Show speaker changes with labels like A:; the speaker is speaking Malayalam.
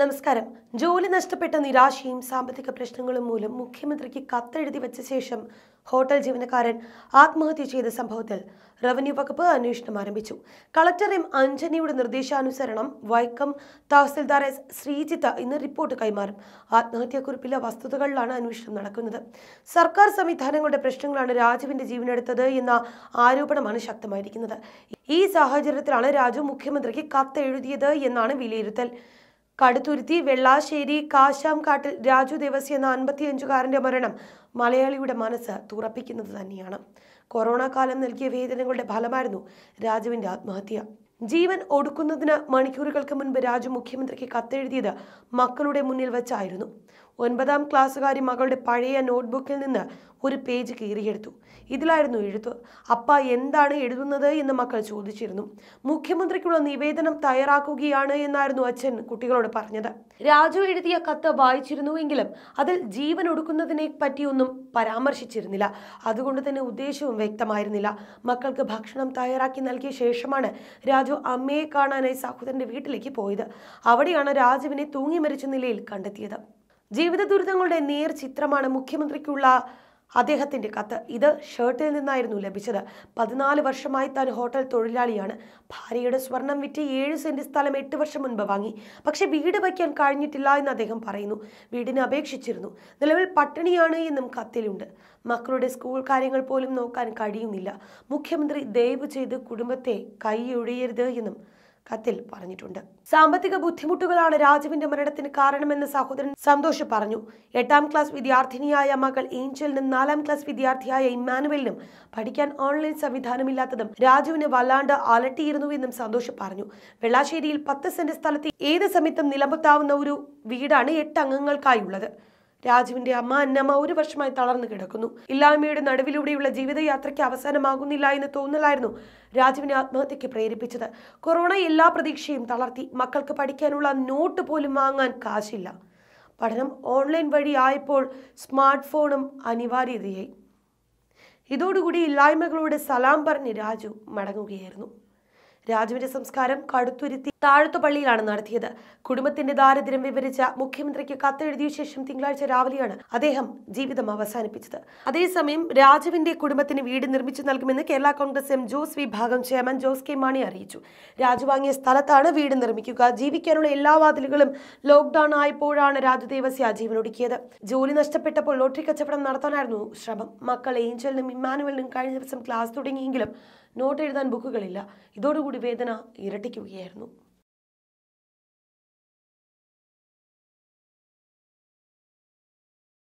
A: നമസ്കാരം ജോലി നഷ്ടപ്പെട്ട നിരാശയും സാമ്പത്തിക പ്രശ്നങ്ങളും മൂലം മുഖ്യമന്ത്രിക്ക് കത്തെഴുതി വെച്ച ശേഷം ഹോട്ടൽ ജീവനക്കാരൻ ആത്മഹത്യ ചെയ്ത സംഭവത്തിൽ റവന്യൂ വകുപ്പ് അന്വേഷണം ആരംഭിച്ചു കളക്ടർ എം അഞ്ജനിയുടെ നിർദ്ദേശാനുസരണം വൈക്കം തഹസിൽദാർ എസ് ശ്രീജിത്ത് ഇന്ന് റിപ്പോർട്ട് കൈമാറും ആത്മഹത്യാക്കുറിപ്പിലെ വസ്തുതകളിലാണ് അന്വേഷണം നടക്കുന്നത് സർക്കാർ സംവിധാനങ്ങളുടെ പ്രശ്നങ്ങളാണ് രാജുവിന്റെ ജീവനെടുത്തത് എന്ന ആരോപണമാണ് ശക്തമായിരിക്കുന്നത് ഈ സാഹചര്യത്തിലാണ് രാജു മുഖ്യമന്ത്രിക്ക് കത്തെഴുതിയത് എന്നാണ് വിലയിരുത്തൽ കടുത്തുരുത്തി വെള്ളാശ്ശേരി കാശാംകാട്ടിൽ രാജു ദേവസി എന്ന അൻപത്തിയഞ്ചുകാരൻ്റെ മരണം മലയാളിയുടെ മനസ്സ് തുറപ്പിക്കുന്നത് തന്നെയാണ് കൊറോണ കാലം നൽകിയ വേദനകളുടെ ഫലമായിരുന്നു രാജുവിൻ്റെ ആത്മഹത്യ ജീവൻ ഒടുക്കുന്നതിന് മണിക്കൂറുകൾക്ക് മുൻപ് രാജു മുഖ്യമന്ത്രിക്ക് കത്തെഴുതിയത് മക്കളുടെ മുന്നിൽ വെച്ചായിരുന്നു ഒൻപതാം ക്ലാസ്സുകാരി മകളുടെ പഴയ നോട്ട്ബുക്കിൽ നിന്ന് ഒരു പേജ് കീറിയെടുത്തു ഇതിലായിരുന്നു എഴുത്ത് അപ്പ എന്താണ് എഴുതുന്നത് എന്ന് മക്കൾ ചോദിച്ചിരുന്നു മുഖ്യമന്ത്രിക്കുള്ള നിവേദനം തയ്യാറാക്കുകയാണ് എന്നായിരുന്നു അച്ഛൻ കുട്ടികളോട് പറഞ്ഞത് രാജു എഴുതിയ കത്ത് വായിച്ചിരുന്നുവെങ്കിലും അതിൽ ജീവൻ ഒടുക്കുന്നതിനെ പറ്റിയൊന്നും പരാമർശിച്ചിരുന്നില്ല അതുകൊണ്ട് തന്നെ ഉദ്ദേശവും വ്യക്തമായിരുന്നില്ല മക്കൾക്ക് ഭക്ഷണം തയ്യാറാക്കി നൽകിയ ശേഷമാണ് രാജു അമ്മയെ കാണാനായി സഹോദരന്റെ വീട്ടിലേക്ക് പോയത് അവിടെയാണ് രാജുവിനെ തൂങ്ങി മരിച്ച നിലയിൽ കണ്ടെത്തിയത് ജീവിത ദുരിതങ്ങളുടെ നേർ ചിത്രമാണ് മുഖ്യമന്ത്രിക്കുള്ള അദ്ദേഹത്തിൻ്റെ കത്ത് ഇത് ഷർട്ടിൽ നിന്നായിരുന്നു ലഭിച്ചത് പതിനാല് വർഷമായി താൻ ഹോട്ടൽ തൊഴിലാളിയാണ് ഭാര്യയുടെ സ്വർണം വിറ്റ് ഏഴ് സെൻറ്റ് സ്ഥലം എട്ട് വർഷം മുൻപ് വാങ്ങി പക്ഷേ വീട് വയ്ക്കാൻ കഴിഞ്ഞിട്ടില്ല എന്ന് അദ്ദേഹം പറയുന്നു വീടിന് അപേക്ഷിച്ചിരുന്നു നിലവിൽ പട്ടിണിയാണ് എന്നും കത്തിലുണ്ട് മക്കളുടെ സ്കൂൾ കാര്യങ്ങൾ പോലും നോക്കാൻ കഴിയുന്നില്ല മുഖ്യമന്ത്രി ദയവ് ചെയ്ത് കുടുംബത്തെ കൈയൊഴിയരുത് എന്നും കത്തിൽ പറഞ്ഞിട്ടുണ്ട് സാമ്പത്തിക ബുദ്ധിമുട്ടുകളാണ് രാജുവിന്റെ മരണത്തിന് കാരണമെന്ന് സഹോദരൻ സന്തോഷ് പറഞ്ഞു എട്ടാം ക്ലാസ് വിദ്യാർത്ഥിനിയായ മകൾ ഏഞ്ചലിനും നാലാം ക്ലാസ് വിദ്യാർത്ഥിയായ ഇമ്മാനുവലിനും പഠിക്കാൻ ഓൺലൈൻ സംവിധാനമില്ലാത്തതും രാജുവിന് വല്ലാണ്ട് അലട്ടിയിരുന്നുവെന്നും സന്തോഷ് പറഞ്ഞു വെള്ളാശ്ശേരിയിൽ പത്ത് സെന്റ് സ്ഥലത്ത് ഏത് സമയത്തും നിലമ്പെത്താവുന്ന ഒരു വീടാണ് എട്ട് അംഗങ്ങൾക്കായുള്ളത് രാജുവിന്റെ അമ്മ അന്നമ്മ ഒരു വർഷമായി തളർന്നു കിടക്കുന്നു ഇല്ലായ്മയുടെ നടുവിലൂടെയുള്ള ജീവിതയാത്രയ്ക്ക് അവസാനമാകുന്നില്ല എന്ന് തോന്നലായിരുന്നു രാജുവിനെ ആത്മഹത്യയ്ക്ക് പ്രേരിപ്പിച്ചത് കൊറോണ എല്ലാ പ്രതീക്ഷയും തളർത്തി മക്കൾക്ക് പഠിക്കാനുള്ള നോട്ട് പോലും വാങ്ങാൻ കാശില്ല പഠനം ഓൺലൈൻ വഴി ആയപ്പോൾ സ്മാർട്ട് ഫോണും അനിവാര്യതയായി ഇതോടുകൂടി ഇല്ലായ്മകളോട് സലാം പറഞ്ഞ് രാജു മടങ്ങുകയായിരുന്നു രാജുവിന്റെ സംസ്കാരം കടുത്തുരുത്തി താഴത്തുപള്ളിയിലാണ് നടത്തിയത് കുടുംബത്തിന്റെ ദാരിദ്ര്യം വിവരിച്ച മുഖ്യമന്ത്രിക്ക് കത്തെഴുതിയ ശേഷം തിങ്കളാഴ്ച രാവിലെയാണ് അദ്ദേഹം ജീവിതം അവസാനിപ്പിച്ചത് അതേസമയം രാജുവിന്റെ കുടുംബത്തിന് വീട് നിർമ്മിച്ചു നൽകുമെന്ന് കേരള കോൺഗ്രസ് എം ജോസ് വിഭാഗം ചെയർമാൻ ജോസ് കെ മാണി അറിയിച്ചു രാജു വാങ്ങിയ സ്ഥലത്താണ് വീട് നിർമ്മിക്കുക ജീവിക്കാനുള്ള എല്ലാ വാതിലുകളും ലോക്ക്ഡൗൺ ആയപ്പോഴാണ് രാജു ദേവസ്യ ജീവനൊടുക്കിയത് ജോലി നഷ്ടപ്പെട്ടപ്പോൾ ലോട്ടറി കച്ചവടം നടത്താനായിരുന്നു ശ്രമം മക്കൾ ഏഞ്ചലിനും ഇമ്മാനുവലിനും കഴിഞ്ഞ ദിവസം ക്ലാസ് തുടങ്ങിയെങ്കിലും നോട്ട് എഴുതാൻ ബുക്കുകളില്ല ഇതോടുകൂടി വേദന ഇരട്ടിക്കുകയായിരുന്നു